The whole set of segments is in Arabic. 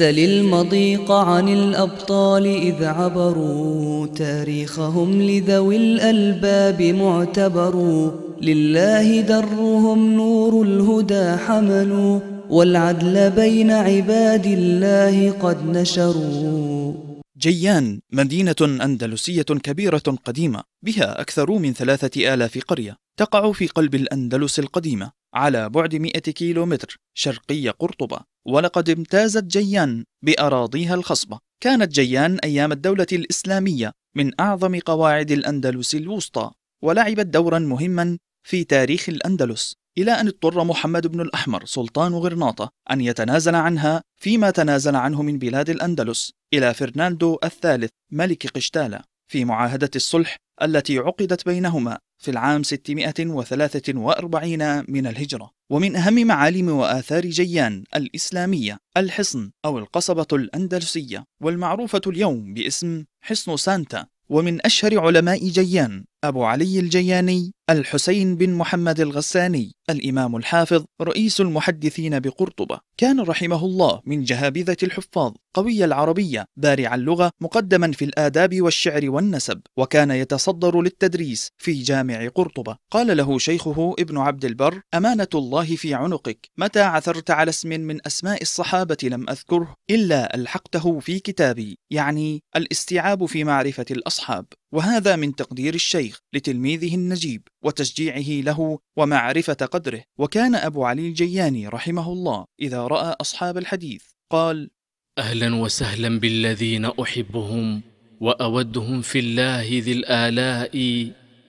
سل المضيق عن الأبطال إذ عبروا تاريخهم لذوي الألباب معتبروا لله درهم نور الهدى حملوا والعدل بين عباد الله قد نشروا جيان مدينة أندلسية كبيرة قديمة بها أكثر من ثلاثة آلاف قرية تقع في قلب الأندلس القديمة على بعد 100 كيلومتر شرقي قرطبة ولقد امتازت جيان بأراضيها الخصبة كانت جيان أيام الدولة الإسلامية من أعظم قواعد الأندلس الوسطى ولعبت دورا مهما في تاريخ الأندلس إلى أن اضطر محمد بن الأحمر سلطان غرناطة أن يتنازل عنها فيما تنازل عنه من بلاد الأندلس إلى فرناندو الثالث ملك قشتالة في معاهدة الصلح التي عقدت بينهما في العام 643 من الهجرة ومن أهم معالم وآثار جيان الإسلامية الحصن أو القصبة الأندلسية والمعروفة اليوم باسم حصن سانتا ومن أشهر علماء جيان أبو علي الجياني الحسين بن محمد الغساني الإمام الحافظ رئيس المحدثين بقرطبة كان رحمه الله من جهابذة الحفاظ قوي العربية بارع اللغة مقدما في الآداب والشعر والنسب وكان يتصدر للتدريس في جامع قرطبة قال له شيخه ابن عبد البر أمانة الله في عنقك متى عثرت على اسم من أسماء الصحابة لم أذكره إلا ألحقته في كتابي يعني الاستيعاب في معرفة الأصحاب وهذا من تقدير الشيخ لتلميذه النجيب وتشجيعه له ومعرفة قدره وكان أبو علي الجياني رحمه الله إذا رأى أصحاب الحديث قال أهلا وسهلا بالذين أحبهم وأودهم في الله ذي الآلاء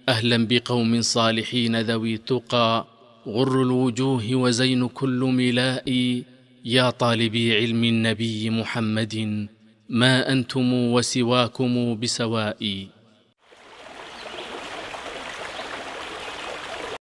أهلا بقوم صالحين ذوي تقى غر الوجوه وزين كل ملاء يا طالبي علم النبي محمد ما أنتم وسواكم بسواء